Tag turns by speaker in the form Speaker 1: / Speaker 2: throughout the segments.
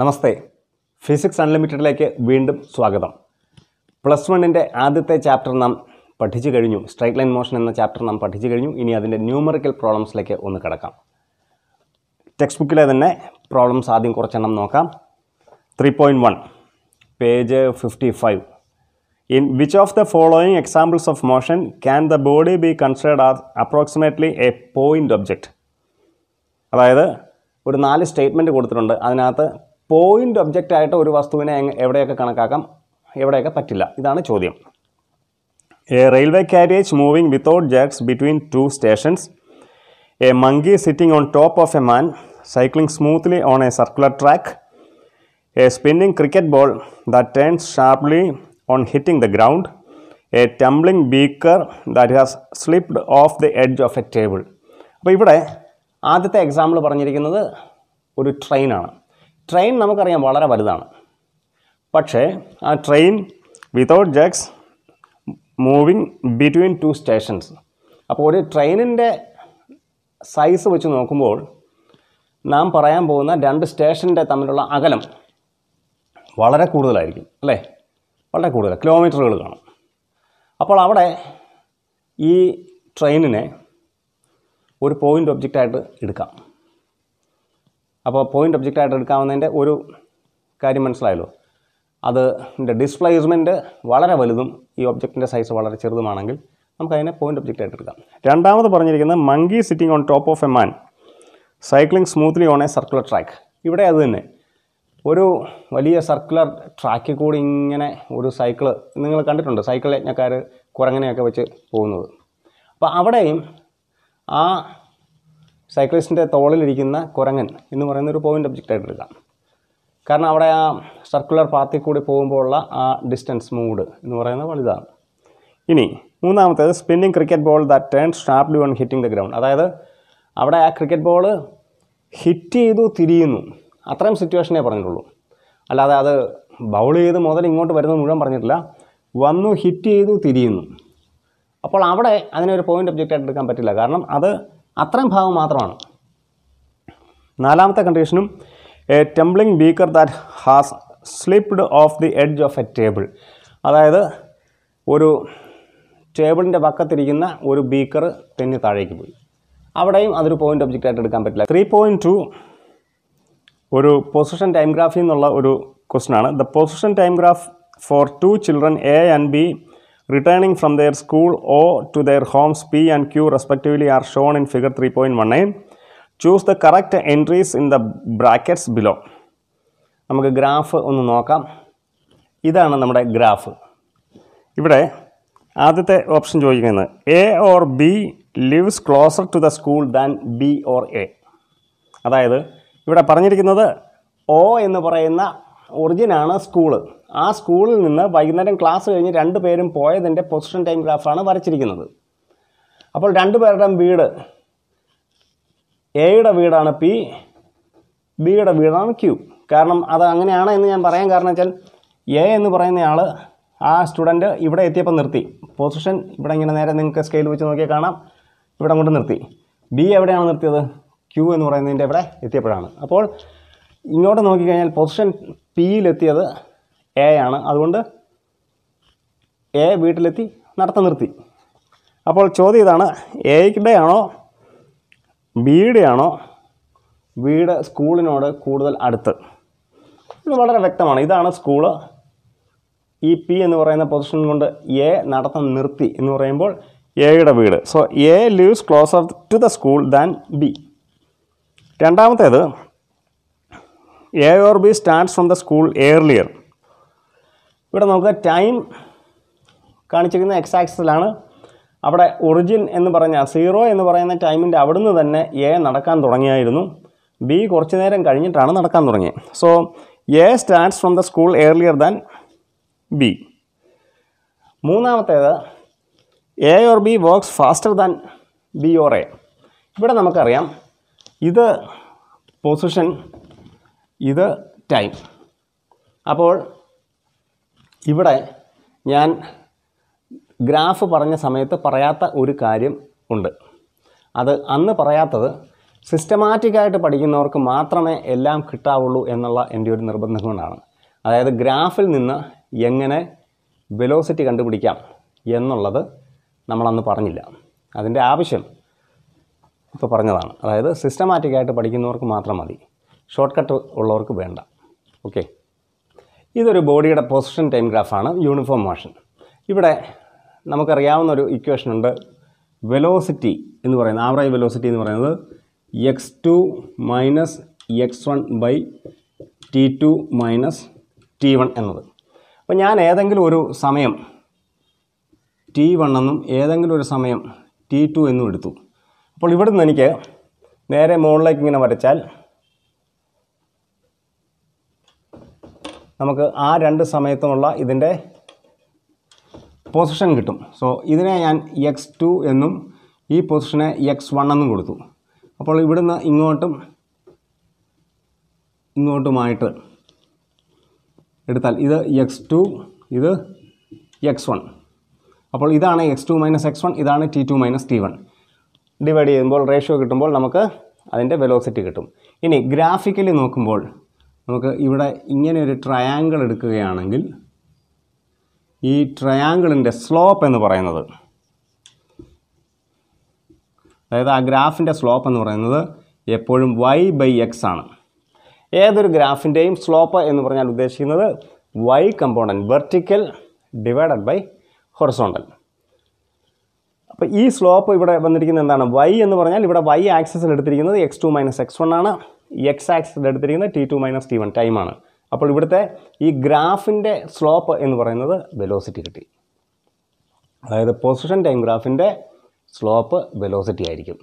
Speaker 1: നമസ്തേ physics അൺലിമിറ്റഡിലേക്ക് വീണ്ടും സ്വാഗതം plus വണ്ണിൻ്റെ ആദ്യത്തെ ചാപ്റ്റർ നാം പഠിച്ചു കഴിഞ്ഞു സ്ട്രൈറ്റ് ലൈൻ മോഷൻ എന്ന ചാപ്റ്റർ നാം പഠിച്ചു കഴിഞ്ഞു ഇനി അതിൻ്റെ ന്യൂമറിക്കൽ പ്രോബ്ലംസിലേക്ക് ഒന്ന് കിടക്കാം ടെക്സ്റ്റ് ബുക്കിലെ തന്നെ പ്രോബ്ലംസ് ആദ്യം കുറച്ചെണ്ണം നോക്കാം three point one page fifty five in which of the following examples of motion can the body be considered as approximately a point object അതായത് ഒരു നാല് സ്റ്റേറ്റ്മെൻറ്റ് കൊടുത്തിട്ടുണ്ട് അതിനകത്ത് പോയിന്റ് ഒബ്ജക്റ്റ് ആയിട്ട് ഒരു വസ്തുവിനെ എവിടെയൊക്കെ കണക്കാക്കാം എവിടെയൊക്കെ പറ്റില്ല ഇതാണ് ചോദ്യം a railway carriage moving without jacks between two stations a monkey sitting on top of a man cycling smoothly on a circular track a spinning cricket ball that turns sharply on hitting the ground a tumbling beaker that has slipped off the edge of a table അപ്പോൾ ഇവിടെ ആദ്യത്തെ example പറഞ്ഞിരിക്കുന്നത് ഒരു ട്രെയിനാണ് train നമുക്കറിയാം വളരെ വലുതാണ് പക്ഷേ ആ train without jacks moving between two stations അപ്പോൾ ഒരു ട്രെയിനിൻ്റെ സൈസ് വെച്ച് നോക്കുമ്പോൾ നാം പറയാൻ പോകുന്ന രണ്ട് സ്റ്റേഷൻ്റെ തമ്മിലുള്ള അകലം വളരെ കൂടുതലായിരിക്കും അല്ലേ വളരെ കൂടുതൽ കിലോമീറ്ററുകൾ കാണും അപ്പോൾ അവിടെ ഈ ട്രെയിനിനെ ഒരു പോയിൻ്റ് ഒബ്ജക്റ്റായിട്ട് എടുക്കാം അപ്പോൾ പോയിൻ്റ് ആയിട്ട് എടുക്കാവുന്നതിൻ്റെ ഒരു കാര്യം മനസ്സിലായല്ലോ അത് ഡിസ്പ്ലേസ്മെൻറ്റ് വളരെ വലുതും ഈ ഒബ്ജക്റ്റിൻ്റെ സൈസ് വളരെ ചെറുതുമാണെങ്കിൽ നമുക്കതിനെ പോയിൻ്റ് ആയിട്ട് എടുക്കാം രണ്ടാമത് പറഞ്ഞിരിക്കുന്നത് monkey sitting on top of a man cycling smoothly on a circular track ഇവിടെ അത് തന്നെ ഒരു വലിയ സർക്കുലർ ട്രാക്കിൽ കൂടി ഇങ്ങനെ ഒരു സൈക്കിള് നിങ്ങൾ കണ്ടിട്ടുണ്ട് സൈക്കിൾ യജ്ഞക്കാർ കുരങ്ങനെയൊക്കെ വെച്ച് പോകുന്നത് അപ്പോൾ അവിടെയും ആ സൈക്ലിസ്റ്റിൻ്റെ തോളിലിരിക്കുന്ന കുരങ്ങൻ എന്ന് പറയുന്ന ഒരു പോയിൻ്റ് ഒബ്ജക്റ്റ് ആയിട്ട് എടുക്കാം കാരണം അവിടെ ആ സർക്കുലർ പാത്തിൽ കൂടി പോകുമ്പോൾ ഉള്ള ആ ഡിസ്റ്റൻസ് മൂഡ് എന്ന് പറയുന്നത് വലുതാണ് ഇനി മൂന്നാമത്തേത് spinning cricket ball that turn sharply on hitting the ground അതായത് അവിടെ ആ ക്രിക്കറ്റ് ബോൾ ഹിറ്റ് ചെയ്തു തിരിയുന്നു അത്രയും സിറ്റുവേഷനേ പറഞ്ഞിട്ടുള്ളൂ അല്ലാതെ അത് ബൗൾ ചെയ്ത് മുതൽ ഇങ്ങോട്ട് വരുന്നത് മുഴുവൻ പറഞ്ഞിട്ടില്ല വന്നു ഹിറ്റ് ചെയ്തു തിരിയുന്നു അപ്പോൾ അവിടെ അതിനൊരു പോയിൻ്റ് ഒബ്ജക്റ്റായിട്ട് എടുക്കാൻ പറ്റില്ല കാരണം അത് അത്രയും ഭാവം മാത്രമാണ് നാലാമത്തെ കണ്ടീഷനും a tumbling beaker that has slipped off the edge of a table അതായത് ഒരു ടേബിളിൻ്റെ പക്കത്തിരിക്കുന്ന ഒരു ബീക്കർ തെന്നി താഴേക്ക് പോയി അവിടെയും അതൊരു പോയിൻ്റ് ഒബ്ജക്റ്റ് ആയിട്ട് എടുക്കാൻ പറ്റില്ല ത്രീ പോയിൻറ്റ് ടു ഒരു പൊസിഷൻ ടൈം എന്നുള്ള ഒരു ക്വസ്റ്റനാണ് the position time graph for two children A and B returning from their school or to their homes P and Q respectively are shown in figure 3.19. Choose the correct entries in the brackets below. നമുക്ക് graph ഒന്ന് നോക്കാം ഇതാണ് നമ്മുടെ graph ഇവിടെ ആദ്യത്തെ option ചോദിക്കുന്നത് A or B lives closer to the school than B or A അതായത് ഇവിടെ പറഞ്ഞിരിക്കുന്നത് ഒ എന്ന് പറയുന്ന ഒറിജിനാണ് സ്കൂള് ആ സ്കൂളിൽ നിന്ന് വൈകുന്നേരം ക്ലാസ് കഴിഞ്ഞ് രണ്ട് പേരും പോയതിൻ്റെ പൊസിഷൻ ടൈം ഗ്രാഫാണ് വരച്ചിരിക്കുന്നത് അപ്പോൾ രണ്ട് പേരുടെയും വീട് എയുടെ വീടാണ് പി ബിയുടെ വീടാണ് ക്യൂ കാരണം അത് അങ്ങനെയാണ് എന്ന് ഞാൻ പറയാൻ കാരണം വെച്ചാൽ എ എന്ന് പറയുന്നയാൾ ആ സ്റ്റുഡൻറ്റ് ഇവിടെ എത്തിയപ്പോൾ നിർത്തി പൊസിഷൻ ഇവിടെ ഇങ്ങനെ നേരെ നിങ്ങൾക്ക് സ്കെയിൽ വെച്ച് നോക്കിയാൽ കാണാം ഇവിടെ കൊണ്ട് നിർത്തി ബി എവിടെയാണ് നിർത്തിയത് ക്യൂ എന്ന് പറയുന്നതിൻ്റെ ഇവിടെ എത്തിയപ്പോഴാണ് അപ്പോൾ ഇങ്ങോട്ട് നോക്കിക്കഴിഞ്ഞാൽ പൊസിഷൻ പിയിലെത്തിയത് എ ആണ് അതുകൊണ്ട് എ വീട്ടിലെത്തി നടത്തം നിർത്തി അപ്പോൾ ചോദ്യം ഇതാണ് എയുടെ ആണോ ബിയുടെ ആണോ വീട് സ്കൂളിനോട് കൂടുതൽ അടുത്ത് ഇത് വളരെ വ്യക്തമാണ് ഇതാണ് സ്കൂള് ഈ പി എന്ന് പറയുന്ന പൊസിഷൻ കൊണ്ട് എ നടത്തം നിർത്തി എന്ന് പറയുമ്പോൾ എയുടെ വീട് so A lives closer to the school than B രണ്ടാമത്തേത് A or B starts from the school earlier ഇവിടെ നമുക്ക് ടൈം കാണിച്ചിരിക്കുന്ന എക്സ് ആക്സിലാണ് അവിടെ ഒറിജിൻ എന്ന് പറഞ്ഞ സീറോ എന്ന് പറയുന്ന ടൈമിൻ്റെ അവിടുന്ന് തന്നെ എ നടക്കാൻ തുടങ്ങിയായിരുന്നു ബി കുറച്ച് നേരം കഴിഞ്ഞിട്ടാണ് നടക്കാൻ തുടങ്ങിയത് so A starts from the school earlier than B മൂന്നാമത്തേത് A or B works faster than B or A ഇവിടെ നമുക്കറിയാം ഇത് പൊസിഷൻ ഇത് ടൈം അപ്പോൾ ഇവിടെ ഞാൻ ഗ്രാഫ് പറഞ്ഞ സമയത്ത് പറയാത്ത ഒരു കാര്യം ഉണ്ട് അത് അന്ന് പറയാത്തത് സിസ്റ്റമാറ്റിക്കായിട്ട് പഠിക്കുന്നവർക്ക് മാത്രമേ എല്ലാം കിട്ടാവുള്ളൂ എന്നുള്ള എൻ്റെ ഒരു നിർബന്ധം കൊണ്ടാണ് അതായത് ഗ്രാഫിൽ നിന്ന് എങ്ങനെ വെലോസിറ്റി കണ്ടുപിടിക്കാം എന്നുള്ളത് നമ്മളന്ന് പറഞ്ഞില്ല അതിൻ്റെ ആവശ്യം ഇപ്പോൾ പറഞ്ഞതാണ് അതായത് സിസ്റ്റമാറ്റിക്കായിട്ട് പഠിക്കുന്നവർക്ക് മാത്രം മതി ഷോർട്ട് കട്ട് ഉള്ളവർക്ക് വേണ്ട ഓക്കെ ഇതൊരു ബോഡിയുടെ പൊസിഷൻ ടൈം ഗ്രാഫാണ് യൂണിഫോം മോഷൻ ഇവിടെ നമുക്കറിയാവുന്ന ഒരു ഇക്വേഷൻ ഉണ്ട് വെലോസിറ്റി എന്ന് പറയുന്നത് ആവറേജ് വെലോസിറ്റി എന്ന് പറയുന്നത് x two minus x one by t two minus t one എന്നത് അപ്പോൾ ഞാൻ ഏതെങ്കിലും ഒരു സമയം ടി വൺ എന്നും ഏതെങ്കിലും ഒരു സമയം ടി ടു എന്നും എടുത്തു അപ്പോൾ ഇവിടുന്ന് എനിക്ക് നേരെ മുകളിലേക്ക് ഇങ്ങനെ വരച്ചാൽ നമുക്ക് ആ രണ്ട് സമയത്തുമുള്ള ഇതിൻ്റെ പൊസിഷൻ കിട്ടും സോ ഇതിനെ ഞാൻ എക്സ് ടു എന്നും ഈ പൊസിഷനെ എക്സ് വൺ എന്നും കൊടുത്തു അപ്പോൾ ഇവിടുന്ന് ഇങ്ങോട്ടും ഇങ്ങോട്ടുമായിട്ട് എടുത്താൽ ഇത് എക്സ് ടു ഇത് എക്സ് വൺ അപ്പോൾ ഇതാണ് x two minus x one ഇതാണ് t two minus t one divide ചെയ്യുമ്പോൾ റേഷ്യോ കിട്ടുമ്പോൾ നമുക്ക് അതിൻ്റെ വെലോസിറ്റി കിട്ടും ഇനി ഗ്രാഫിക്കലി നോക്കുമ്പോൾ നമുക്ക് ഇവിടെ ഇങ്ങനെ ഒരു ട്രയാങ്കിൾ എടുക്കുകയാണെങ്കിൽ ഈ ട്രയാങ്കിളിൻ്റെ സ്ലോപ്പ് എന്ന് പറയുന്നത് അതായത് ആ ഗ്രാഫിൻ്റെ സ്ലോപ്പ് എന്ന് പറയുന്നത് എപ്പോഴും വൈ ബൈ എക്സ് ആണ് ഏതൊരു ഗ്രാഫിൻ്റെയും സ്ലോപ്പ് എന്ന് പറഞ്ഞാൽ ഉദ്ദേശിക്കുന്നത് y component vertical divided by horizontal അപ്പോൾ ഈ സ്ലോപ്പ് ഇവിടെ വന്നിരിക്കുന്നത് എന്താണ് വൈ എന്ന് പറഞ്ഞാൽ ഇവിടെ വൈ ആക്സിസിൽ എടുത്തിരിക്കുന്നത് x two minus x one ആണ് എക്സ് ആക്സിൽ എടുത്തിരിക്കുന്ന t two minus t one ടൈമാണ് അപ്പോൾ ഇവിടുത്തെ ഈ ഗ്രാഫിൻ്റെ സ്ലോപ്പ് എന്ന് പറയുന്നത് വെലോസിറ്റി കിട്ടി അതായത് പൊസിഷൻ ടൈം ഗ്രാഫിൻ്റെ സ്ലോപ്പ് വെലോസിറ്റി ആയിരിക്കും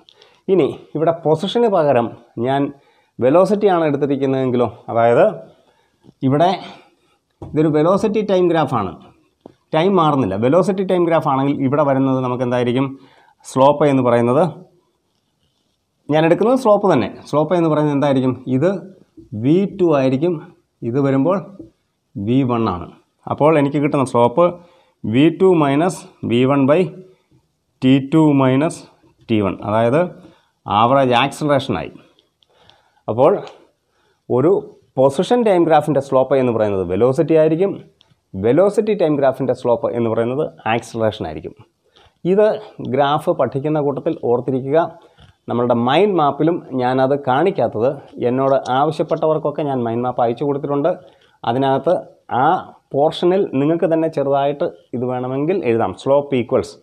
Speaker 1: ഇനി ഇവിടെ പൊസിഷന് പകരം ഞാൻ വെലോസിറ്റിയാണ് എടുത്തിരിക്കുന്നതെങ്കിലോ അതായത് ഇവിടെ ഇതൊരു വെലോസിറ്റി ടൈം ഗ്രാഫാണ് ടൈം മാറുന്നില്ല വെലോസിറ്റി ടൈം ഗ്രാഫ് ആണെങ്കിൽ ഇവിടെ വരുന്നത് നമുക്ക് എന്തായിരിക്കും സ്ലോപ്പ് എന്ന് പറയുന്നത് ഞാൻ എടുക്കുന്നത് സ്ലോപ്പ് തന്നെ സ്ലോപ്പ് എന്ന് പറയുന്നത് എന്തായിരിക്കും ഇത് വി ടു ആയിരിക്കും ഇത് വരുമ്പോൾ വി വൺ ആണ് അപ്പോൾ എനിക്ക് കിട്ടുന്ന slope v two minus v one by t two minus t one അതായത് ആവറേജ് ആയി അപ്പോൾ ഒരു പൊസിഷൻ ടൈം ഗ്രാഫിൻ്റെ സ്ലോപ്പ് എന്ന് പറയുന്നത് വെലോസിറ്റി ആയിരിക്കും വെലോസിറ്റി ടൈം ഗ്രാഫിൻ്റെ സ്ലോപ്പ് എന്ന് പറയുന്നത് ആക്സിലറേഷൻ ആയിരിക്കും ഇത് ഗ്രാഫ് പഠിക്കുന്ന കൂട്ടത്തിൽ ഓർത്തിരിക്കുക നമ്മളുടെ മൈൻഡ് മാപ്പിലും ഞാനത് കാണിക്കാത്തത് എന്നോട് ആവശ്യപ്പെട്ടവർക്കൊക്കെ ഞാൻ മൈൻഡ് മാപ്പ് അയച്ചു കൊടുത്തിട്ടുണ്ട് അതിനകത്ത് ആ പോർഷനിൽ നിങ്ങൾക്ക് തന്നെ ചെറുതായിട്ട് ഇത് വേണമെങ്കിൽ എഴുതാം സ്ലോപ്പ് ഈക്വൽസ്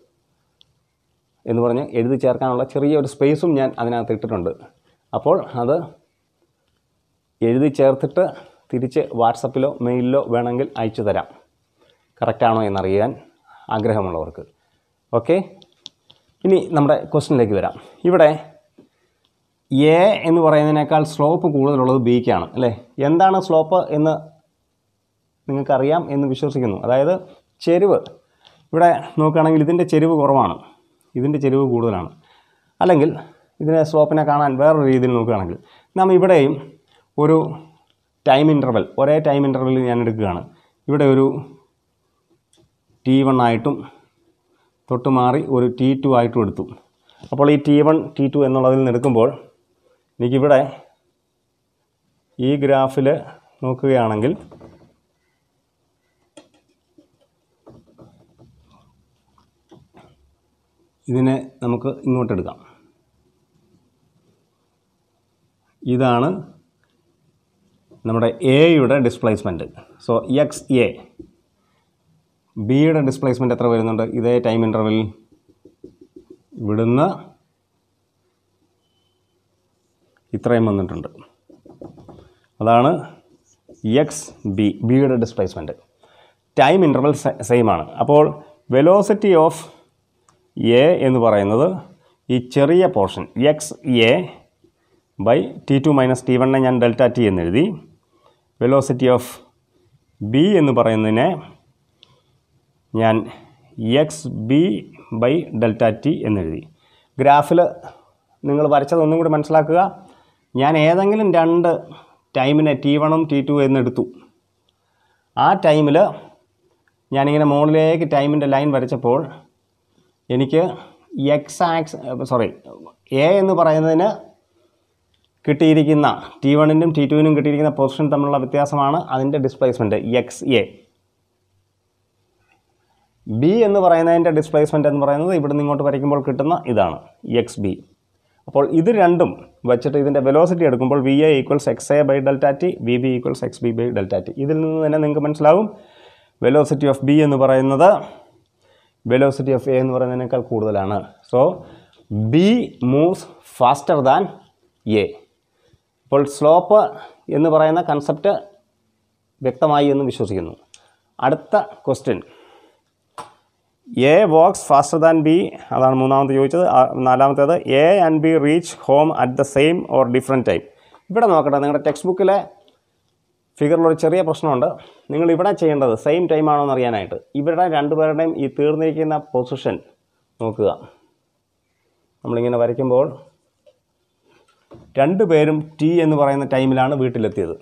Speaker 1: എന്ന് പറഞ്ഞ് എഴുതി ചേർക്കാനുള്ള ചെറിയൊരു സ്പേസും ഞാൻ അതിനകത്ത് ഇട്ടിട്ടുണ്ട് അപ്പോൾ അത് എഴുതി ചേർത്തിട്ട് തിരിച്ച് വാട്സപ്പിലോ മെയിലിലോ വേണമെങ്കിൽ അയച്ചു തരാം കറക്റ്റാണോ എന്നറിയാൻ ആഗ്രഹമുള്ളവർക്ക് ഓക്കെ ഇനി നമ്മുടെ ക്വസ്റ്റിനിലേക്ക് വരാം ഇവിടെ എ എന്ന് പറയുന്നതിനേക്കാൾ സ്ലോപ്പ് കൂടുതലുള്ളത് ബിക്കാണ് അല്ലേ എന്താണ് സ്ലോപ്പ് എന്ന് നിങ്ങൾക്കറിയാം എന്ന് വിശ്വസിക്കുന്നു അതായത് ചെരുവ് ഇവിടെ നോക്കുകയാണെങ്കിൽ ഇതിൻ്റെ ചെരുവ് കുറവാണ് ഇതിൻ്റെ ചെരുവ് കൂടുതലാണ് അല്ലെങ്കിൽ ഇതിനെ സ്ലോപ്പിനെ കാണാൻ വേറൊരു രീതിയിൽ നോക്കുകയാണെങ്കിൽ നാം ഇവിടെയും ഒരു ടൈം ഇൻ്റർവൽ ഒരേ ടൈം ഇൻ്റർവലിൽ ഞാൻ എടുക്കുകയാണ് ഇവിടെ ഒരു ടി വൺ ആയിട്ടും തൊട്ട് മാറി ഒരു ടി ടു ആയിട്ടും എടുത്തു അപ്പോൾ ഈ ടി വൺ ടി ടു എന്നുള്ളതിൽ നിന്ന് എടുക്കുമ്പോൾ എനിക്കിവിടെ ഈ ഗ്രാഫിൽ നോക്കുകയാണെങ്കിൽ ഇതിനെ നമുക്ക് ഇങ്ങോട്ടെടുക്കാം ഇതാണ് നമ്മുടെ എയുടെ ഡിസ്പ്ലേസ്മെൻറ്റ് സോ എക്സ് എ ബിയുടെ ഡിസ്പ്ലേസ്മെൻറ്റ് എത്ര വരുന്നുണ്ട് ഇതേ ടൈം ഇൻ്റർവെൽ ഇവിടുന്ന് ഇത്രയും വന്നിട്ടുണ്ട് അതാണ് എക്സ് ബി ബിയുടെ ഡിസ്പ്ലേസ്മെൻറ്റ് ടൈം ഇൻ്റർവൽ സെയിം ആണ് അപ്പോൾ വെലോസിറ്റി ഓഫ് എ എന്ന് പറയുന്നത് ഈ ചെറിയ portion x A by t two minus t വണ്ണെ ഞാൻ ഡെൽറ്റ ടി എന്ന് എഴുതി വെലോസിറ്റി ഓഫ് ബി എന്ന് പറയുന്നതിനെ ഞാൻ x B by delta t എന്നെഴുതി ഗ്രാഫിൽ നിങ്ങൾ വരച്ചതൊന്നും കൂടി മനസ്സിലാക്കുക ഞാൻ ഏതെങ്കിലും രണ്ട് ടൈമിനെ ടി വണ്ണും ടി ടു എന്നെടുത്തു ആ ടൈമിൽ ഞാനിങ്ങനെ മുകളിലേക്ക് ടൈമിൻ്റെ ലൈൻ വരച്ചപ്പോൾ എനിക്ക് എക്സ് ആക്സ് സോറി എ എന്ന് പറയുന്നതിന് കിട്ടിയിരിക്കുന്ന ടി വണ്ണിനും ടി ടുവിനും കിട്ടിയിരിക്കുന്ന പൊസിഷൻ തമ്മിലുള്ള വ്യത്യാസമാണ് അതിൻ്റെ ഡിസ്പ്ലേസ്മെൻറ്റ് എക്സ് എ ബി എന്ന് പറയുന്നതിൻ്റെ ഡിസ്പ്ലേസ്മെൻറ്റ് എന്ന് പറയുന്നത് ഇവിടുന്ന് ഇങ്ങോട്ട് വരയ്ക്കുമ്പോൾ കിട്ടുന്ന ഇതാണ് എക്സ് ബി അപ്പോൾ ഇത് രണ്ടും വെച്ചിട്ട് ഇതിൻ്റെ വെലോസിറ്റി എടുക്കുമ്പോൾ v A equals x A by delta t v B equals x B by delta t ഇതിൽ നിന്ന് തന്നെ നിങ്ങൾക്ക് മനസ്സിലാവും വെലോസിറ്റി ഓഫ് ബി എന്ന് പറയുന്നത് വെലോസിറ്റി ഓഫ് എ എന്ന് പറയുന്നതിനേക്കാൾ കൂടുതലാണ് so B moves faster than A അപ്പോൾ സ്ലോപ്പ് എന്ന് പറയുന്ന കൺസെപ്റ്റ് വ്യക്തമായി എന്ന് വിശ്വസിക്കുന്നു അടുത്ത question A walks faster than B അതാണ് മൂന്നാമത്തെ ചോദിച്ചത് നാലാമത്തേത് A and B reach home at the same or different time ഇവിടെ നോക്കട്ടെ നിങ്ങളുടെ ടെക്സ്റ്റ് ബുക്കിലെ ഫിഗറിലൊരു ചെറിയ പ്രശ്നമുണ്ട് നിങ്ങൾ ഇവിടെ ചെയ്യേണ്ടത് സെയിം ടൈം ആണോ എന്ന് അറിയാനായിട്ട് രണ്ടുപേരുടെയും ഈ തീർന്നിരിക്കുന്ന പൊസിഷൻ നോക്കുക നമ്മളിങ്ങനെ വരയ്ക്കുമ്പോൾ രണ്ടുപേരും ടി എന്ന് പറയുന്ന ടൈമിലാണ് വീട്ടിലെത്തിയത്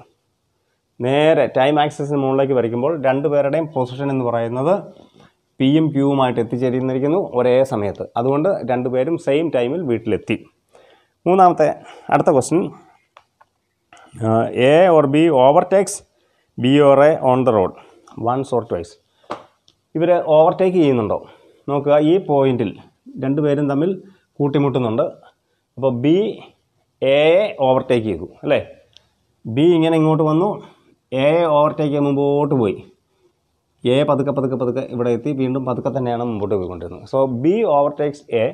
Speaker 1: നേരെ ടൈം ആക്സസിന് മുകളിലേക്ക് വരയ്ക്കുമ്പോൾ രണ്ടുപേരുടെയും പൊസിഷൻ എന്ന് പറയുന്നത് പിയും ക്യൂവുമായിട്ട് എത്തിച്ചേരുന്നിരിക്കുന്നു ഒരേ സമയത്ത് അതുകൊണ്ട് രണ്ടുപേരും സെയിം ടൈമിൽ വീട്ടിലെത്തി മൂന്നാമത്തെ അടുത്ത question A or B overtakes B or A on the road once or twice ഇവർ ഓവർടേക്ക് ചെയ്യുന്നുണ്ടോ നോക്കുക ഈ പോയിന്റിൽ രണ്ടുപേരും തമ്മിൽ കൂട്ടിമുട്ടുന്നുണ്ട് അപ്പോൾ ബി എ ഓവർടേക്ക് ചെയ്തു അല്ലേ ബി ഇങ്ങനെ ഇങ്ങോട്ട് വന്നു എ ഓവർടേക്ക് ചെയ്യുമ്പോൾ മുമ്പോട്ട് പോയി എ പതുക്കെ പതുക്കെ പതുക്കെ ഇവിടെ എത്തി വീണ്ടും പതുക്കെ തന്നെയാണ് മുമ്പോട്ട് പോയിക്കൊണ്ടിരുന്നത് so B overtakes A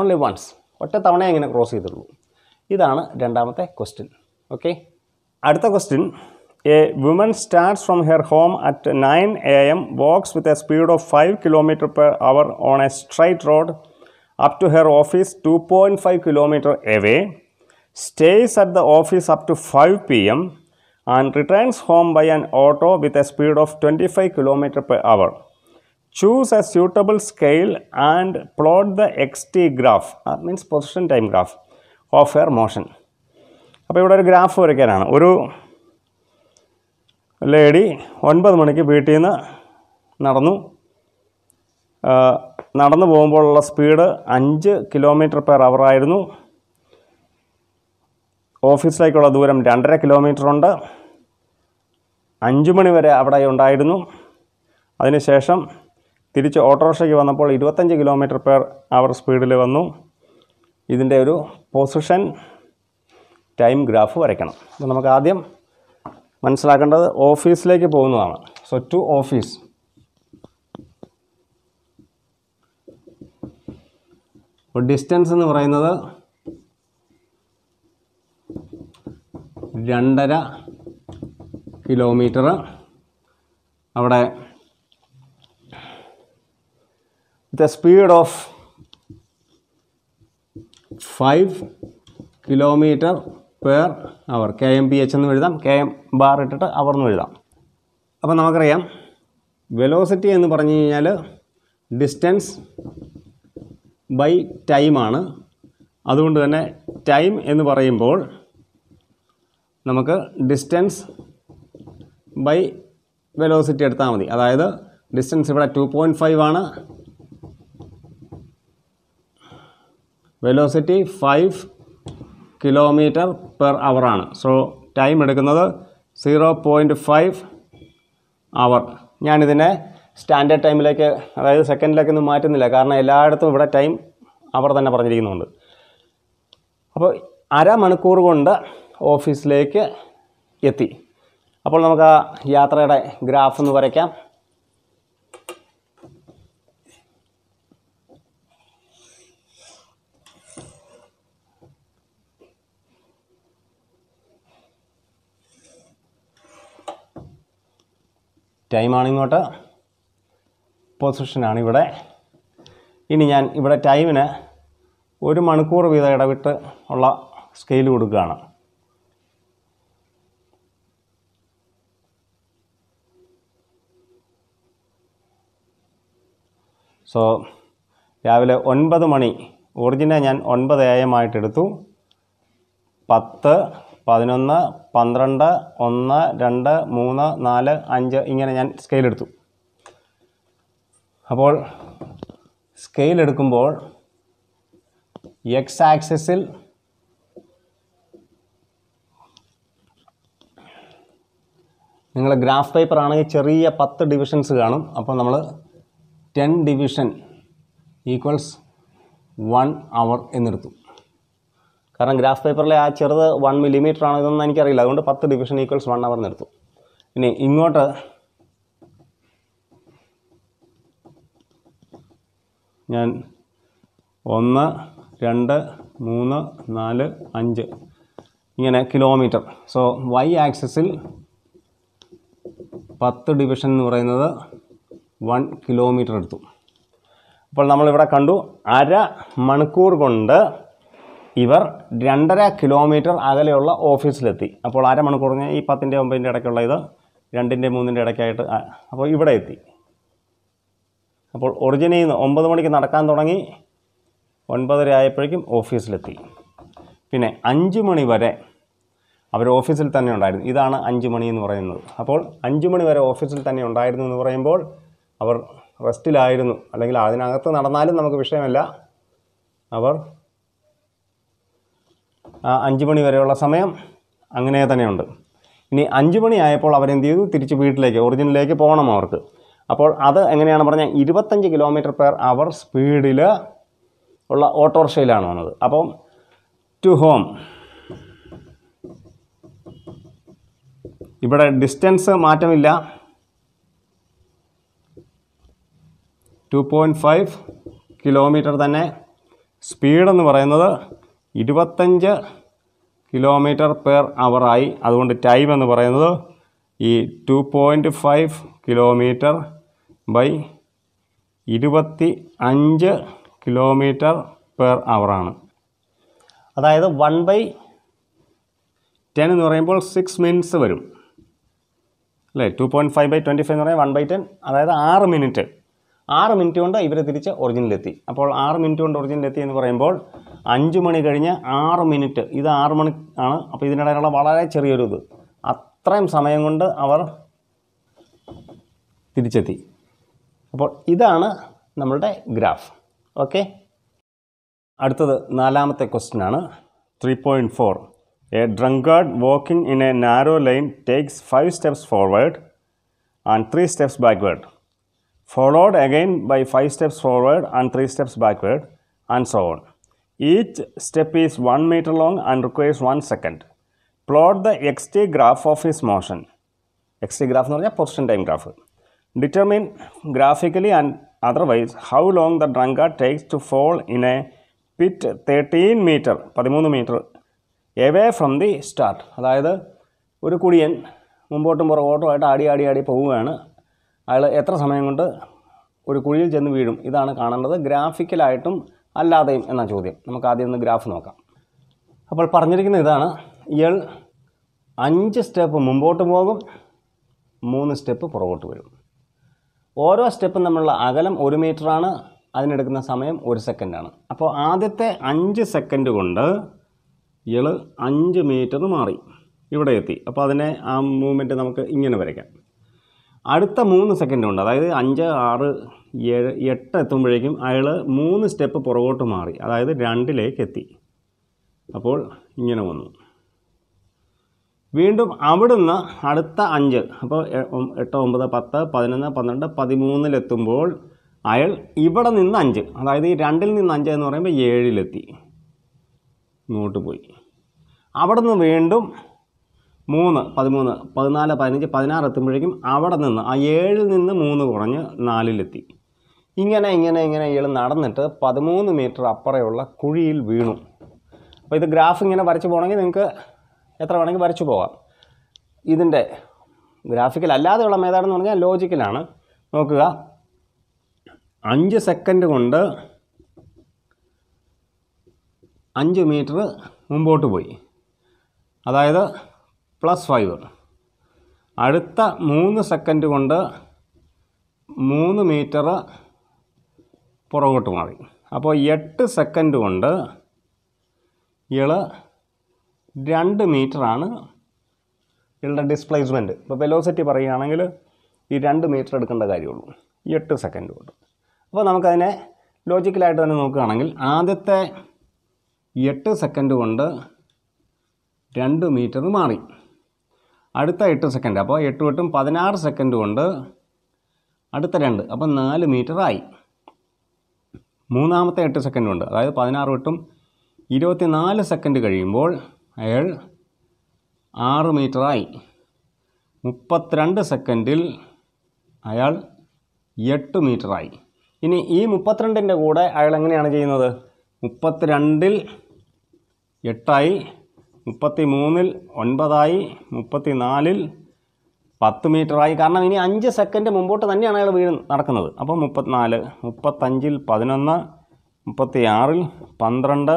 Speaker 1: only once ഒറ്റ തവണയെ ഇങ്ങനെ ക്രോസ് ചെയ്തുള്ളൂ ഇതാണ് രണ്ടാമത്തെ ക്വസ്റ്റ്യൻ ഓക്കെ അടുത്ത question a woman starts from her home at nine A M walks with a speed of five kilometre per hour on a straight road up to her office two point five kilometre away stays at the office up to five P M and returns home by an auto with a speed of 25 km per hour. Choose a suitable scale and plot the xt graph, that means position time graph, of her motion. അപ്പോൾ ഇവിടെ ഒരു graph വരയ്ക്കാനാണ് ഒരു lady ഒൻപത് മണിക്ക് വീട്ടിൽ നിന്ന് നടന്നു നടന്നു പോകുമ്പോഴുള്ള സ്പീഡ് അഞ്ച് കിലോമീറ്റർ പെർ അവർ ആയിരുന്നു ഓഫീസിലേക്കുള്ള ദൂരം രണ്ടര കിലോമീറ്റർ ഉണ്ട് അഞ്ച് മണി വരെ അവിടെ ഉണ്ടായിരുന്നു അതിനുശേഷം തിരിച്ച് ഓട്ടോറിക്ഷയ്ക്ക് വന്നപ്പോൾ ഇരുപത്തഞ്ച് കിലോമീറ്റർ പേർ അവർ സ്പീഡിൽ വന്നു ഇതിൻ്റെ ഒരു പൊസിഷൻ ടൈം ഗ്രാഫ് വരയ്ക്കണം അപ്പോൾ നമുക്ക് ആദ്യം മനസ്സിലാക്കേണ്ടത് ഓഫീസിലേക്ക് പോകുന്നതാണ് സോ ടു ഓഫീസ് ഡിസ്റ്റൻസ് എന്ന് പറയുന്നത് രണ്ടര കിലോമീറ്റർ അവിടെ the speed of five kilometre per hour K M P H എന്ന് എഴുതാം കെ എം ബാർ ഇട്ടിട്ട് അവർ എന്ന് എഴുതാം അപ്പോൾ നമുക്കറിയാം വെലോസിറ്റി എന്ന് പറഞ്ഞു കഴിഞ്ഞാൽ ഡിസ്റ്റൻസ് ബൈ ടൈമാണ് അതുകൊണ്ട് തന്നെ ടൈം എന്ന് പറയുമ്പോൾ നമുക്ക് ഡിസ്റ്റൻസ് ബൈ വെലോസിറ്റി എടുത്താൽ മതി അതായത് ഡിസ്റ്റൻസ് ഇവിടെ ടു പോയിൻറ്റ് ഫൈവ് ആണ് velocity five kilometre per hour ആണ് സോ ടൈം എടുക്കുന്നത് സീറോ പോയിൻറ്റ് ഫൈവ് അവർ ഞാനിതിനെ സ്റ്റാൻഡേർഡ് ടൈമിലേക്ക് അതായത് സെക്കൻഡിലേക്കൊന്നും മാറ്റുന്നില്ല കാരണം എല്ലായിടത്തും ഇവിടെ ടൈം അവർ തന്നെ പറഞ്ഞിരിക്കുന്നുണ്ട് അപ്പോൾ അരമണിക്കൂർ കൊണ്ട് ഓഫീസിലേക്ക് എത്തി അപ്പോൾ നമുക്ക് ആ യാത്രയുടെ ഗ്രാഫ് ഒന്ന് വരയ്ക്കാം ടൈമാണ് ഇങ്ങോട്ട് പൊസിഷനാണ് ഇവിടെ ഇനി ഞാൻ ഇവിടെ ടൈമിന് ഒരു മണിക്കൂർ വീതം ഇടവിട്ട് ഉള്ള സ്കെയിൽ കൊടുക്കുകയാണ് സോ രാവിലെ ഒൻപത് മണി ഒറിജിനെ ഞാൻ ഒൻപത് എ എം ആയിട്ടെടുത്തു പത്ത് പതിനൊന്ന് പന്ത്രണ്ട് ഒന്ന് രണ്ട് മൂന്ന് നാല് അഞ്ച് ഇങ്ങനെ ഞാൻ സ്കെയിൽ എടുത്തു അപ്പോൾ സ്കെയിൽ എടുക്കുമ്പോൾ എക്സ് ആക്സിസിൽ നിങ്ങൾ ഗ്രാഫ് പേപ്പർ ആണെങ്കിൽ ചെറിയ പത്ത് ഡിവിഷൻസ് കാണും അപ്പോൾ നമ്മൾ ten division equals one hour എന്നെടുത്തു കാരണം ഗ്രാഫ് പേപ്പറിലെ ആ ചെറുത് വൺ മില്ലിമീറ്റർ ആണ് ഇതൊന്നും എനിക്കറിയില്ല അതുകൊണ്ട് പത്ത് ഡിവിഷൻ ഈക്വൽസ് വൺ അവർ എന്നെടുത്തു ഇനി ഇങ്ങോട്ട് ഞാൻ ഒന്ന് രണ്ട് മൂന്ന് നാല് അഞ്ച് ഇങ്ങനെ കിലോമീറ്റർ സോ വൈ ആക്സിസിൽ പത്ത് ഡിവിഷൻ എന്ന് പറയുന്നത് വൺ കിലോമീറ്റർ എടുത്തു അപ്പോൾ നമ്മളിവിടെ കണ്ടു അര മണിക്കൂർ കൊണ്ട് ഇവർ രണ്ടര കിലോമീറ്റർ അകലെയുള്ള ഓഫീസിലെത്തി അപ്പോൾ അര കഴിഞ്ഞാൽ ഈ പത്തിൻ്റെ ഒമ്പതിൻ്റെ ഇടയ്ക്കുള്ള ഇത് രണ്ടിൻ്റെ മൂന്നിൻ്റെ ഇടയ്ക്കായിട്ട് അപ്പോൾ ഇവിടെ എത്തി അപ്പോൾ ഒറിജിനിൽ നിന്ന് ഒമ്പത് മണിക്ക് നടക്കാൻ തുടങ്ങി ഒൻപതര ആയപ്പോഴേക്കും ഓഫീസിലെത്തി പിന്നെ അഞ്ച് മണി വരെ അവർ ഓഫീസിൽ തന്നെ ഉണ്ടായിരുന്നു ഇതാണ് അഞ്ച് മണി എന്ന് പറയുന്നത് അപ്പോൾ അഞ്ച് മണി വരെ ഓഫീസിൽ തന്നെ ഉണ്ടായിരുന്നു എന്ന് പറയുമ്പോൾ അവർ റെസ്റ്റിലായിരുന്നു അല്ലെങ്കിൽ അതിനകത്ത് നടന്നാലും നമുക്ക് വിഷയമല്ല അവർ അഞ്ച് മണി വരെയുള്ള സമയം അങ്ങനെ തന്നെയുണ്ട് ഇനി അഞ്ച് മണിയായപ്പോൾ അവരെന്ത് ചെയ്തു തിരിച്ച് വീട്ടിലേക്ക് ഒറിജിനിലേക്ക് പോകണം അവർക്ക് അപ്പോൾ അത് എങ്ങനെയാണ് പറഞ്ഞാൽ ഇരുപത്തഞ്ച് കിലോമീറ്റർ പേർ അവർ സ്പീഡിൽ ഉള്ള ഓട്ടോറിക്ഷയിലാണ് വന്നത് അപ്പം ടു ഹോം ഇവിടെ ഡിസ്റ്റൻസ് മാറ്റമില്ല ടു പോയിൻറ്റ് ഫൈവ് കിലോമീറ്റർ തന്നെ സ്പീഡെന്ന് പറയുന്നത് ഇരുപത്തഞ്ച് കിലോമീറ്റർ പെർ അവറായി അതുകൊണ്ട് ടൈം എന്ന് പറയുന്നത് ഈ two point five kilometre by ഇരുപത്തി അഞ്ച് കിലോമീറ്റർ പെർ അവറാണ് അതായത് വൺ ബൈ ടെൻ എന്ന് പറയുമ്പോൾ സിക്സ് മിനിറ്റ്സ് വരും അല്ലേ two point five by twenty five എന്ന് പറഞ്ഞാൽ വൺ ബൈ ടെൻ അതായത് ആറ് മിനിറ്റ് ആറ് മിനിറ്റ് കൊണ്ട് ഇവരെ തിരിച്ച് ഒറിജിനിലെത്തി അപ്പോൾ ആറ് മിനിറ്റ് കൊണ്ട് ഒറിജിനിലെത്തി എന്ന് പറയുമ്പോൾ അഞ്ച് മണി കഴിഞ്ഞ് ആറ് മിനിറ്റ് ഇത് ആറ് മണി ആണ് അപ്പോൾ ഇതിനിടയിലുള്ള വളരെ ചെറിയൊരു ഇത് അത്രയും സമയം കൊണ്ട് അവർ തിരിച്ചെത്തി അപ്പോൾ ഇതാണ് നമ്മളുടെ ഗ്രാഫ് ഓക്കെ അടുത്തത് നാലാമത്തെ ക്വസ്റ്റ്യൻ ആണ് three point four a drunkard walking in a narrow line takes five steps forward and three steps backward followed again by 5 steps forward and 3 steps backward and so on. Each step is 1 meter long and requires 1 second. Plot the xt graph of his motion. xt graph എന്ന് പറഞ്ഞാൽ position time graph determine graphically and otherwise how long the drunkard takes to fall in a pit thirteen metre പതിമൂന്ന് metre away from the start അതായത് ഒരു കുടിയൻ മുമ്പോട്ടും പുറകോട്ടുമായിട്ട് ആടി ആടി ആടി പോവുകയാണ് അയാൾ എത്ര സമയം കൊണ്ട് ഒരു കുഴിയിൽ ചെന്ന് വീഴും ഇതാണ് കാണേണ്ടത് ഗ്രാഫിക്കലായിട്ടും അല്ലാതെയും എന്ന ചോദ്യം നമുക്ക് ആദ്യം ഒന്ന് ഗ്രാഫ് നോക്കാം അപ്പോൾ പറഞ്ഞിരിക്കുന്ന ഇതാണ് ഇയാൾ അഞ്ച് സ്റ്റെപ്പ് മുമ്പോട്ട് പോകും മൂന്ന് സ്റ്റെപ്പ് പുറകോട്ട് വരും ഓരോ സ്റ്റെപ്പും തമ്മിലുള്ള അകലം ഒരു മീറ്ററാണ് അതിനെടുക്കുന്ന സമയം ഒരു സെക്കൻഡാണ് അപ്പോൾ ആദ്യത്തെ അഞ്ച് സെക്കൻഡ് കൊണ്ട് ഇയാൾ അഞ്ച് മീറ്റർ മാറി ഇവിടെ എത്തി അപ്പോൾ അതിനെ ആ മൂവ്മെൻറ്റ് നമുക്ക് ഇങ്ങനെ വരയ്ക്കാം അടുത്ത മൂന്ന് സെക്കൻഡ് കൊണ്ട് അതായത് അഞ്ച് ആറ് ഏഴ് എട്ട് എത്തുമ്പോഴേക്കും അയാൾ മൂന്ന് സ്റ്റെപ്പ് പുറകോട്ട് മാറി അതായത് രണ്ടിലേക്ക് എത്തി അപ്പോൾ ഇങ്ങനെ വന്നു വീണ്ടും അവിടുന്ന് അടുത്ത അഞ്ച് അപ്പോൾ എട്ട് ഒമ്പത് പത്ത് പതിനൊന്ന് പന്ത്രണ്ട് പതിമൂന്നിലെത്തുമ്പോൾ അയാൾ ഇവിടെ നിന്ന് അഞ്ച് അതായത് ഈ രണ്ടിൽ നിന്ന് അഞ്ച് എന്ന് പറയുമ്പോൾ ഏഴിലെത്തി ഇങ്ങോട്ട് പോയി അവിടുന്ന് വീണ്ടും മൂന്ന് പതിമൂന്ന് പതിനാല് പതിനഞ്ച് പതിനാറ് എത്തുമ്പോഴേക്കും അവിടെ നിന്ന് ആ ഏഴിൽ നിന്ന് മൂന്ന് കുറഞ്ഞ് നാലിലെത്തി ഇങ്ങനെ ഇങ്ങനെ ഇങ്ങനെ ഇയാൾ നടന്നിട്ട് പതിമൂന്ന് മീറ്റർ അപ്പുറയുള്ള കുഴിയിൽ വീണു അപ്പോൾ ഇത് ഗ്രാഫ് ഇങ്ങനെ വരച്ച് പോകണമെങ്കിൽ നിങ്ങൾക്ക് എത്ര വേണമെങ്കിൽ വരച്ചു പോകാം ഇതിൻ്റെ ഗ്രാഫിക്കൽ അല്ലാതെയുള്ള മേധാണെന്ന് പറഞ്ഞാൽ ലോജിക്കലാണ് നോക്കുക അഞ്ച് സെക്കൻഡ് കൊണ്ട് അഞ്ച് മീറ്റർ മുമ്പോട്ട് പോയി അതായത് പ്ലസ് ഫൈവ് അടുത്ത മൂന്ന് സെക്കൻഡ് കൊണ്ട് മൂന്ന് മീറ്റർ പുറകോട്ട് മാറി അപ്പോൾ എട്ട് സെക്കൻഡ് കൊണ്ട് ഇള് രണ്ട് മീറ്ററാണ് ഇളുടെ ഡിസ്പ്ലേസ്മെൻറ്റ് ഇപ്പോൾ വെലോസിറ്റി പറയുകയാണെങ്കിൽ ഈ രണ്ട് മീറ്റർ എടുക്കേണ്ട കാര്യമുള്ളൂ എട്ട് സെക്കൻഡ് കൊണ്ട് അപ്പോൾ നമുക്കതിനെ ലോജിക്കലായിട്ട് തന്നെ നോക്കുകയാണെങ്കിൽ ആദ്യത്തെ എട്ട് സെക്കൻഡ് കൊണ്ട് രണ്ട് മീറ്റർ മാറി അടുത്ത എട്ട് സെക്കൻഡ് അപ്പോൾ എട്ട് തൊട്ടും പതിനാറ് സെക്കൻഡ് കൊണ്ട് അടുത്ത രണ്ട് അപ്പം നാല് മീറ്റർ ആയി മൂന്നാമത്തെ എട്ട് സെക്കൻഡ് കൊണ്ട് അതായത് പതിനാറ് തൊട്ടും ഇരുപത്തി നാല് സെക്കൻഡ് കഴിയുമ്പോൾ അയാൾ ആറ് മീറ്റർ ആയി മുപ്പത്തിരണ്ട് സെക്കൻഡിൽ അയാൾ എട്ട് മീറ്റർ ആയി ഇനി ഈ മുപ്പത്തിരണ്ടിൻ്റെ കൂടെ അയാൾ എങ്ങനെയാണ് ചെയ്യുന്നത് മുപ്പത്തിരണ്ടിൽ എട്ടായി മുപ്പത്തി മൂന്നിൽ ഒൻപതായി മുപ്പത്തി നാലിൽ പത്ത് മീറ്ററായി കാരണം ഇനി അഞ്ച് സെക്കൻഡ് മുമ്പോട്ട് തന്നെയാണ് അയാൾ വീഴ് നടക്കുന്നത് അപ്പോൾ മുപ്പത്തിനാല് മുപ്പത്തഞ്ചിൽ പതിനൊന്ന് മുപ്പത്തി ആറിൽ പന്ത്രണ്ട്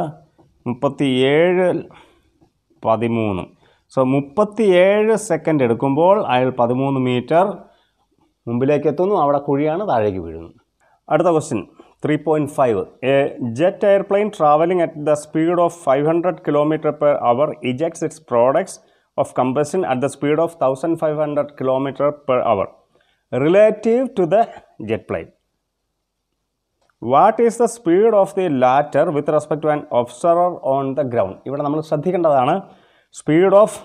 Speaker 1: മുപ്പത്തി ഏഴിൽ പതിമൂന്ന് സോ മുപ്പത്തി ഏഴ് സെക്കൻഡ് എടുക്കുമ്പോൾ അയാൾ പതിമൂന്ന് മീറ്റർ മുമ്പിലേക്ക് എത്തുന്നു അവിടെ കുഴിയാണ് താഴേക്ക് വീഴുന്നത് അടുത്ത question three point five a jet airplane travelling at the speed of five hundred kilometre per hour ejects its products of combustion at the speed of thousand five hundred kilometre per hour relative to the jet plane what is the speed of the latter with respect to an observer on the ground ഇവിടെ നമ്മൾ ശ്രദ്ധിക്കേണ്ടതാണ് speed of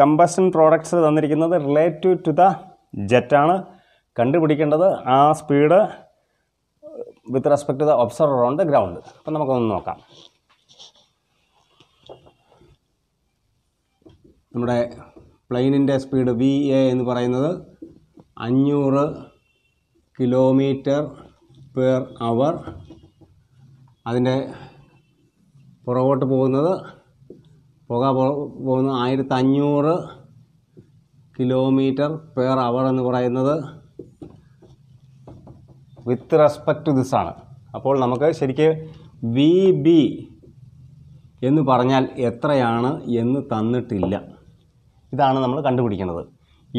Speaker 1: combustion products തന്നിരിക്കുന്നത് relative to the ജെറ്റാണ് കണ്ടുപിടിക്കേണ്ടത് ആ speed with respect to the observer on the ground അപ്പം നമുക്കൊന്ന് നോക്കാം നമ്മുടെ പ്ലെയിനിൻ്റെ സ്പീഡ് വി എ എന്ന് പറയുന്നത് അഞ്ഞൂറ് കിലോമീറ്റർ പെർ അവർ അതിൻ്റെ പുറകോട്ട് പോകുന്നത് പുക പോകുന്നത് ആയിരത്തഞ്ഞൂറ് കിലോമീറ്റർ പെർ അവർ എന്ന് പറയുന്നത് വിത്ത് റെസ്പെക്റ്റ് ടു ദിസ് ആണ് അപ്പോൾ നമുക്ക് ശരിക്ക് വി ബി എന്ന് പറഞ്ഞാൽ എത്രയാണ് എന്ന് തന്നിട്ടില്ല ഇതാണ് നമ്മൾ കണ്ടുപിടിക്കുന്നത്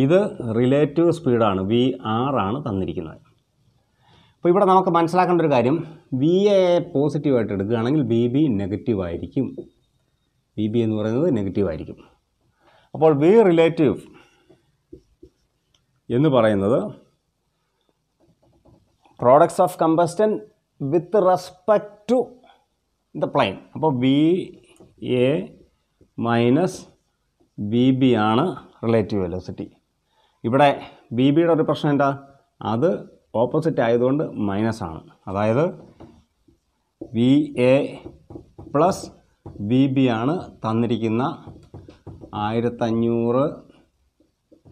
Speaker 1: ഇത് റിലേറ്റീവ് സ്പീഡാണ് വി ആർ ആണ് തന്നിരിക്കുന്നത് അപ്പോൾ ഇവിടെ നമുക്ക് മനസ്സിലാക്കേണ്ട ഒരു കാര്യം വി എ പോസിറ്റീവായിട്ട് എടുക്കുകയാണെങ്കിൽ ബി ബി നെഗറ്റീവായിരിക്കും ബി ബി എന്ന് പറയുന്നത് നെഗറ്റീവായിരിക്കും അപ്പോൾ വി റിലേറ്റീവ് എന്ന് പറയുന്നത് products of combustion with respect to the plane അപ്പോൾ B A minus B B ആണ് റിലേറ്റീവ് വെലോസിറ്റി ഇവിടെ ബി ബിയുടെ ഒരു പ്രശ്നം എന്താ അത് ഓപ്പോസിറ്റ് ആയതുകൊണ്ട് മൈനസ് ആണ് അതായത് V A plus B B ആണ് തന്നിരിക്കുന്ന ആയിരത്തഞ്ഞൂറ്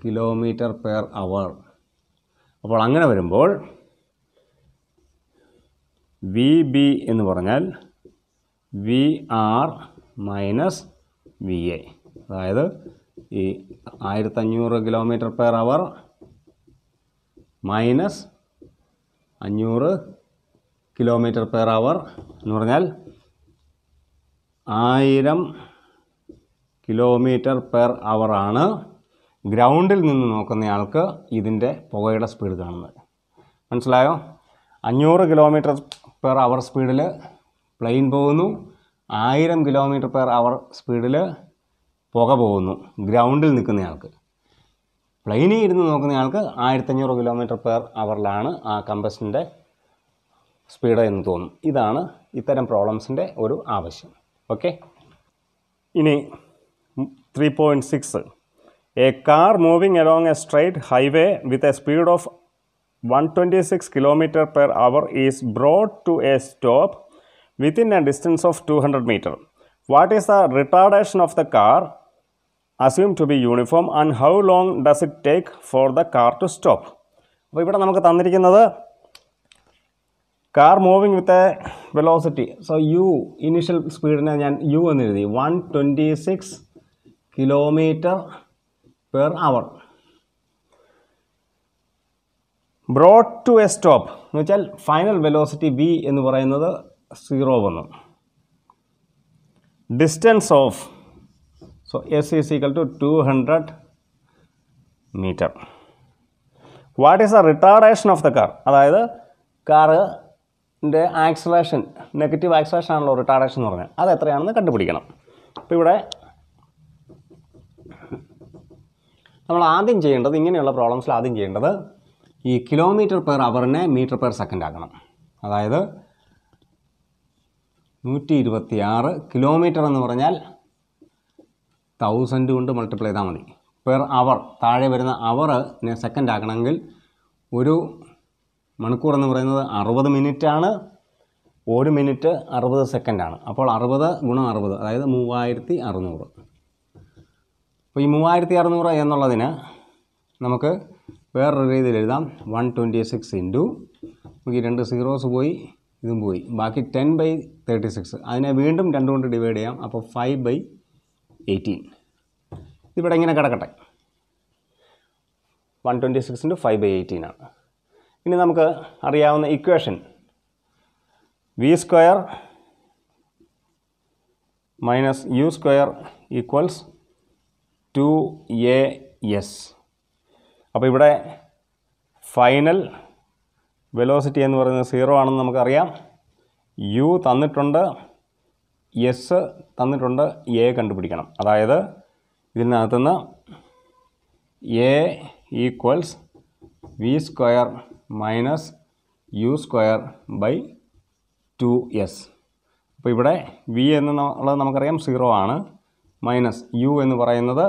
Speaker 1: കിലോമീറ്റർ പെർ അവർ അപ്പോൾ അങ്ങനെ വരുമ്പോൾ വി ബി എന്ന് പറഞ്ഞാൽ V R minus V A അതായത് ഈ ആയിരത്തഞ്ഞൂറ് കിലോമീറ്റർ പെർ അവർ മൈനസ് അഞ്ഞൂറ് കിലോമീറ്റർ പെർ അവർ എന്ന് പറഞ്ഞാൽ ആയിരം കിലോമീറ്റർ പെർ അവർ ആണ് ഗ്രൗണ്ടിൽ നിന്ന് നോക്കുന്നയാൾക്ക് ഇതിൻ്റെ പുകയുടെ സ്പീഡ് കാണുന്നത് മനസ്സിലായോ അഞ്ഞൂറ് കിലോമീറ്റർ പെർ അവർ സ്പീഡിൽ പ്ലെയിൻ പോകുന്നു ആയിരം കിലോമീറ്റർ പെർ അവർ സ്പീഡിൽ പുക പോകുന്നു ഗ്രൗണ്ടിൽ നിൽക്കുന്നയാൾക്ക് പ്ലെയിനിൽ ഇരുന്ന് നോക്കുന്നയാൾക്ക് ആയിരത്തഞ്ഞൂറ് കിലോമീറ്റർ പെർ അവറിലാണ് ആ കമ്പസ്റ്റിൻ്റെ സ്പീഡ് എന്ന് തോന്നും ഇതാണ് ഇത്തരം പ്രോബ്ലംസിൻ്റെ ഒരു ആവശ്യം ഓക്കെ ഇനി three point six a car moving along a straight highway with a speed of 126 km per hour is brought to a stop within a distance of 200 meter. What is the retardation of the car assumed to be uniform and how long does it take for the car to stop? അപ്പോൾ ഇവിടെ നമുക്ക് തന്നിരിക്കുന്നത് car moving with a velocity so U initial സ്പീഡിനെ ഞാൻ U എന്ന് എഴുതി one twenty six kilometre per hour brought to a stop എന്ന് വെച്ചാൽ ഫൈനൽ വെലോസിറ്റി വി എന്ന് പറയുന്നത് സീറോ വന്നു distance of so S is equal to two hundred metre what is the retardation of the car അതായത് കാറിൻ്റെ acceleration negative acceleration ആണല്ലോ retardation എന്ന് പറഞ്ഞാൽ അത് എത്രയാണെന്ന് കണ്ടുപിടിക്കണം അപ്പോൾ ഇവിടെ നമ്മൾ ആദ്യം ചെയ്യേണ്ടത് ഇങ്ങനെയുള്ള പ്രോബ്ലംസിൽ ആദ്യം ചെയ്യേണ്ടത് ഈ കിലോമീറ്റർ പെർ അവറിനെ മീറ്റർ പെർ സെക്കൻഡ് ആക്കണം അതായത് നൂറ്റി ഇരുപത്തി ആറ് കിലോമീറ്റർ എന്ന് പറഞ്ഞാൽ തൗസൻഡ് കൊണ്ട് മൾട്ടിപ്ലൈ ചെയ്താൽ മതി പെർ അവർ താഴെ വരുന്ന അവറിനെ സെക്കൻഡ് ആക്കണമെങ്കിൽ ഒരു മണിക്കൂർ എന്ന് പറയുന്നത് അറുപത് മിനിറ്റ് ആണ് ഒരു മിനിറ്റ് അറുപത് സെക്കൻഡാണ് അപ്പോൾ അറുപത് ഗുണം അറുപത് അതായത് മൂവായിരത്തി അറുന്നൂറ് അപ്പോൾ ഈ മൂവായിരത്തി അറുന്നൂറ് എന്നുള്ളതിന് നമുക്ക് വേറൊരു രീതിയിൽ എഴുതാം വൺ ട്വൻറ്റി സിക്സ് ഇൻറ്റു നമുക്ക് രണ്ട് സീറോസ് പോയി ഇതും പോയി ബാക്കി ടെൻ ബൈ തേർട്ടി സിക്സ് അതിനെ വീണ്ടും രണ്ടു കൊണ്ട് ഡിവൈഡ് ചെയ്യാം അപ്പോൾ ഫൈവ് ബൈ എയ്റ്റീൻ ഇവിടെ ഇങ്ങനെ കിടക്കട്ടെ one twenty six into five by eighteen ആണ് ഇനി നമുക്ക് അറിയാവുന്ന equation V square minus U square equals two A S അപ്പോൾ ഇവിടെ ഫൈനൽ വെലോസിറ്റി എന്ന് പറയുന്നത് സീറോ ആണെന്ന് നമുക്കറിയാം യു തന്നിട്ടുണ്ട് എസ് തന്നിട്ടുണ്ട് എ കണ്ടുപിടിക്കണം അതായത് ഇതിനകത്തുനിന്ന് A equals V square minus U square by two S അപ്പോൾ ഇവിടെ വി എന്ന് ഉള്ളത് നമുക്കറിയാം സീറോ ആണ് മൈനസ് യു എന്ന് പറയുന്നത്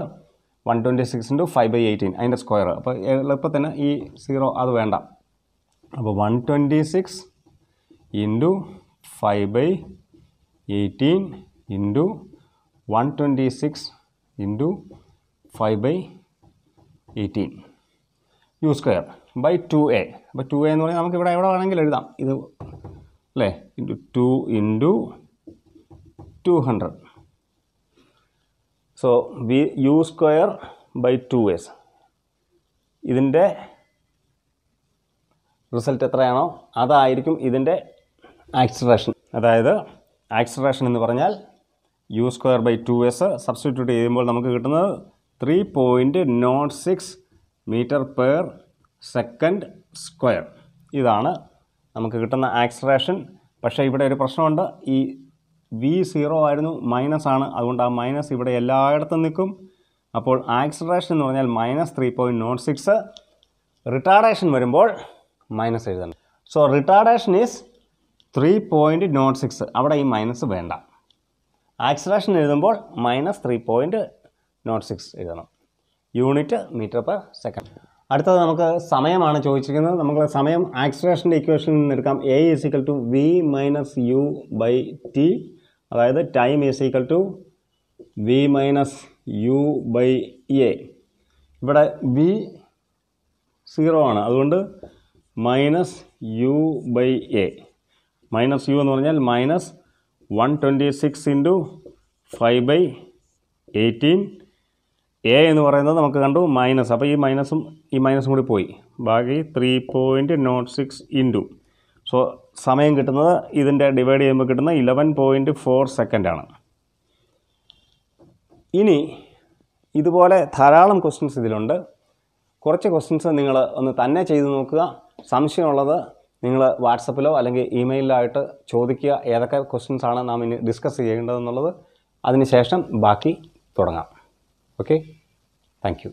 Speaker 1: one twenty six into five by eighteen അതിൻ്റെ സ്ക്വയർ അപ്പോൾ എളുപ്പത്തിന് ഈ സീറോ അത് വേണ്ട അപ്പോൾ one twenty six into five by eighteen into one twenty six into five by eighteen U square by two A അപ്പോൾ ടു എ എന്ന് പറഞ്ഞാൽ നമുക്ക് ഇവിടെ എവിടെ വേണമെങ്കിൽ എഴുതാം ഇത് അല്ലേ into two into two hundred so V U square by two S ഇതിൻ്റെ റിസൾട്ട് എത്രയാണോ അതായിരിക്കും ഇതിൻ്റെ ആക്സിലറേഷൻ അതായത് ആക്സിലറേഷൻ എന്ന് പറഞ്ഞാൽ U square by two S substitute ചെയ്യുമ്പോൾ നമുക്ക് കിട്ടുന്നത് three point nought six metre per second square ഇതാണ് നമുക്ക് കിട്ടുന്ന ആക്സിലറേഷൻ പക്ഷേ ഇവിടെ ഒരു പ്രശ്നമുണ്ട് ഈ വി സീറോ ആയിരുന്നു മൈനസ് ആണ് അതുകൊണ്ട് ആ മൈനസ് ഇവിടെ എല്ലായിടത്തും നിൽക്കും അപ്പോൾ ആക്സിലറേഷൻ എന്ന് പറഞ്ഞാൽ minus three point nought six retardation വരുമ്പോൾ മൈനസ് എഴുതണം so retardation is three point nought six അവിടെ ഈ മൈനസ് വേണ്ട ആക്സിലറേഷൻ എഴുതുമ്പോൾ minus three point nought six എഴുതണം യൂണിറ്റ് മീറ്റർ പെർ സെക്കൻഡ് അടുത്തത് നമുക്ക് സമയമാണ് ചോദിച്ചിരിക്കുന്നത് നമുക്ക് സമയം ആക്സിലറേഷൻ്റെ ഇക്വേഷനിൽ നിന്ന് എടുക്കാം A is equal to V minus U by T അതായത് time is equal to V minus U by A ഇവിടെ വി സീറോ ആണ് അതുകൊണ്ട് minus U by A minus U എന്ന് പറഞ്ഞാൽ minus one twenty six into five by eighteen A എന്ന് പറയുന്നത് നമുക്ക് കണ്ടു മൈനസ് അപ്പോൾ ഈ മൈനസും ഈ മൈനസും കൂടി പോയി ബാക്കി three point nought six into so സമയം കിട്ടുന്നത് ഇതിൻ്റെ ഡിവൈഡ് ചെയ്യുമ്പോൾ കിട്ടുന്ന ഇലവൻ പോയിൻറ്റ് ഫോർ സെക്കൻഡാണ് ഇനി ഇതുപോലെ ധാരാളം ക്വസ്റ്റ്യൻസ് ഇതിലുണ്ട് കുറച്ച് ക്വസ്റ്റ്യൻസ് നിങ്ങൾ ഒന്ന് തന്നെ ചെയ്ത് നോക്കുക സംശയമുള്ളത് നിങ്ങൾ വാട്സപ്പിലോ അല്ലെങ്കിൽ ഇമെയിലായിട്ട് ചോദിക്കുക ഏതൊക്കെ ക്വസ്റ്റ്യൻസ് ആണ് നാം ഇനി ഡിസ്കസ് ചെയ്യേണ്ടതെന്നുള്ളത് അതിനുശേഷം ബാക്കി തുടങ്ങാം ഓക്കെ താങ്ക്